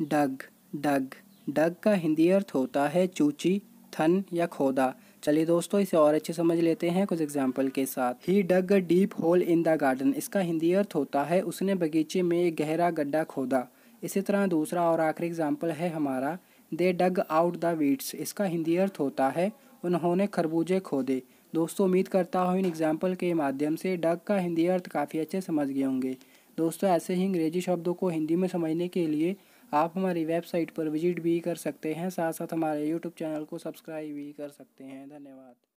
डग डग डग का हिंदी अर्थ होता है चूची थन या खोदा चलिए दोस्तों इसे और अच्छे समझ लेते हैं कुछ एग्जाम्पल के साथ ही dug a deep hole in the garden इसका हिंदी अर्थ होता है उसने बगीचे में एक गहरा गड्ढा खोदा इसी तरह दूसरा और आखिरी एग्जाम्पल है हमारा they dug out the weeds इसका हिंदी अर्थ होता है उन्होंने खरबूजे खोदे दोस्तों उम्मीद करता हूँ इन एग्जाम्पल के माध्यम से डग का हिंदी अर्थ काफ़ी अच्छे समझ गए होंगे दोस्तों ऐसे ही अंग्रेजी शब्दों को हिंदी में समझने के लिए आप हमारी वेबसाइट पर विजिट भी कर सकते हैं साथ साथ हमारे यूट्यूब चैनल को सब्सक्राइब भी कर सकते हैं धन्यवाद